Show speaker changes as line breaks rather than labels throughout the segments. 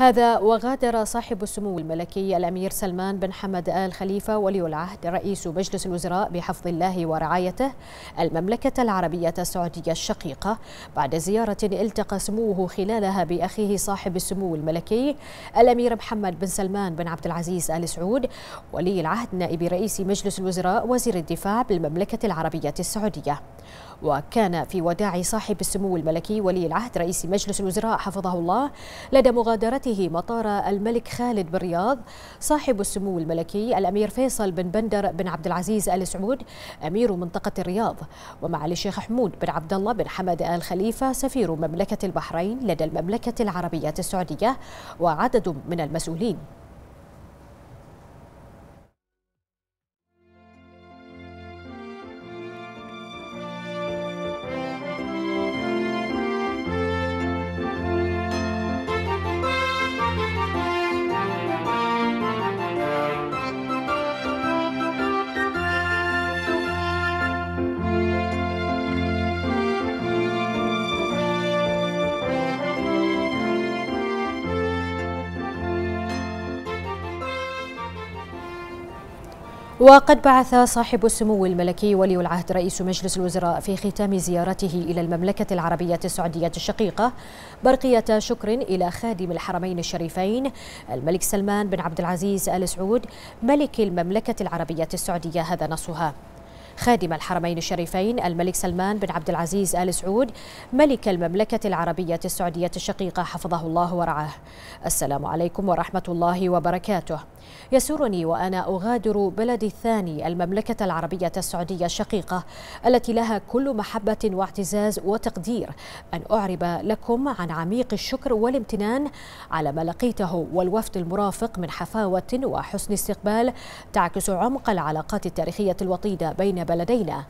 هذا وغادر صاحب السمو الملكي الأمير سلمان بن حمد آل خليفة ولي العهد رئيس مجلس الوزراء بحفظ الله ورعايته المملكة العربية السعودية الشقيقة بعد زيارة التقى سموه خلالها بأخيه صاحب السمو الملكي الأمير محمد بن سلمان بن عبد العزيز آل سعود ولي العهد نائب رئيس مجلس الوزراء وزير الدفاع بالمملكة العربية السعودية وكان في وداع صاحب السمو الملكي ولي العهد رئيس مجلس الوزراء حفظه الله لدى مغادرته مطار الملك خالد بالرياض صاحب السمو الملكي الأمير فيصل بن بندر بن عبد العزيز آل سعود أمير منطقة الرياض ومعالي الشيخ حمود بن عبد الله بن حمد آل خليفة سفير مملكة البحرين لدى المملكة العربية السعودية وعدد من المسؤولين وقد بعث صاحب السمو الملكي ولي العهد رئيس مجلس الوزراء في ختام زيارته إلى المملكة العربية السعودية الشقيقة برقية شكر إلى خادم الحرمين الشريفين الملك سلمان بن عبد العزيز آل سعود ملك المملكة العربية السعودية هذا نصها خادم الحرمين الشريفين الملك سلمان بن عبد العزيز آل سعود ملك المملكة العربية السعودية الشقيقة حفظه الله ورعاه السلام عليكم ورحمة الله وبركاته يسرني وأنا أغادر بلدي الثاني المملكة العربية السعودية الشقيقة التي لها كل محبة واعتزاز وتقدير أن أعرب لكم عن عميق الشكر والامتنان على ما لقيته والوفد المرافق من حفاوة وحسن استقبال تعكس عمق العلاقات التاريخية الوطيدة بين الإجابة لدينا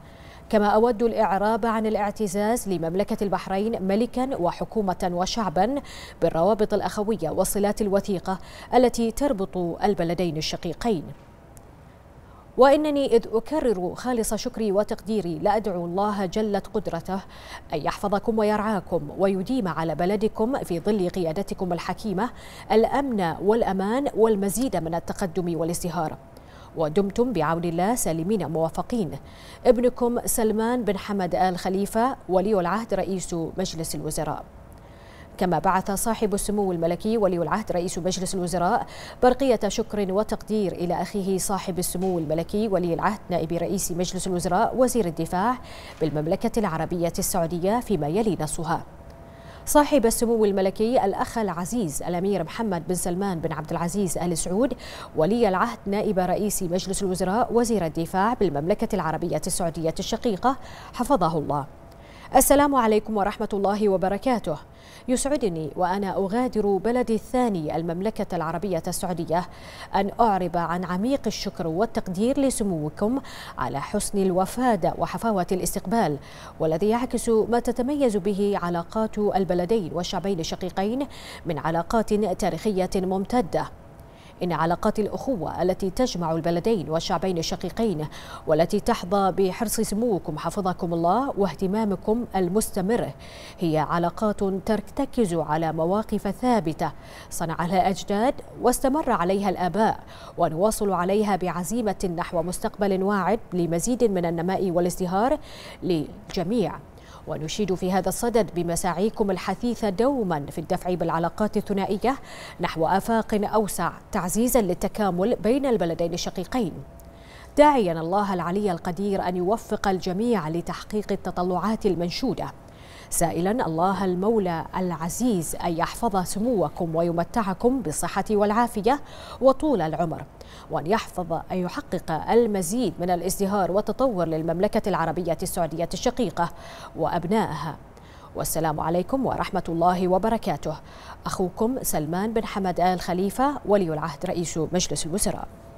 كما أود الإعراب عن الاعتزاز لمملكة البحرين ملكا وحكومة وشعبا بالروابط الأخوية والصلات الوثيقة التي تربط البلدين الشقيقين وإنني إذ أكرر خالص شكري وتقديري لأدعو الله جلت قدرته أن يحفظكم ويرعاكم ويديم على بلدكم في ظل قيادتكم الحكيمة الأمن والأمان والمزيد من التقدم والاستهارة ودمتم بعون الله سالمين موافقين ابنكم سلمان بن حمد آل خليفة ولي العهد رئيس مجلس الوزراء كما بعث صاحب السمو الملكي ولي العهد رئيس مجلس الوزراء برقية شكر وتقدير إلى أخيه صاحب السمو الملكي ولي العهد نائب رئيس مجلس الوزراء وزير الدفاع بالمملكة العربية السعودية فيما يلي نصها صاحب السمو الملكي الأخ العزيز الأمير محمد بن سلمان بن عبد العزيز آل سعود ولي العهد نائب رئيس مجلس الوزراء وزير الدفاع بالمملكة العربية السعودية الشقيقة حفظه الله السلام عليكم ورحمة الله وبركاته يسعدني وأنا أغادر بلدي الثاني المملكة العربية السعودية أن أعرب عن عميق الشكر والتقدير لسموكم على حسن الوفادة وحفاوة الاستقبال والذي يعكس ما تتميز به علاقات البلدين والشعبين الشقيقين من علاقات تاريخية ممتدة إن علاقات الأخوة التي تجمع البلدين والشعبين الشقيقين والتي تحظى بحرص سموكم حفظكم الله واهتمامكم المستمر هي علاقات ترتكز على مواقف ثابتة صنعها الأجداد واستمر عليها الآباء ونواصل عليها بعزيمة نحو مستقبل واعد لمزيد من النماء والازدهار لجميع ونشيد في هذا الصدد بمساعيكم الحثيثة دوما في الدفع بالعلاقات الثنائية نحو آفاق أوسع تعزيزا للتكامل بين البلدين الشقيقين داعيا الله العلي القدير أن يوفق الجميع لتحقيق التطلعات المنشودة سائلا الله المولى العزيز أن يحفظ سموكم ويمتعكم بالصحة والعافية وطول العمر وأن يحفظ أن يحقق المزيد من الازدهار والتطور للمملكة العربية السعودية الشقيقة وأبنائها والسلام عليكم ورحمة الله وبركاته أخوكم سلمان بن حمد آل خليفة ولي العهد رئيس مجلس الوزراء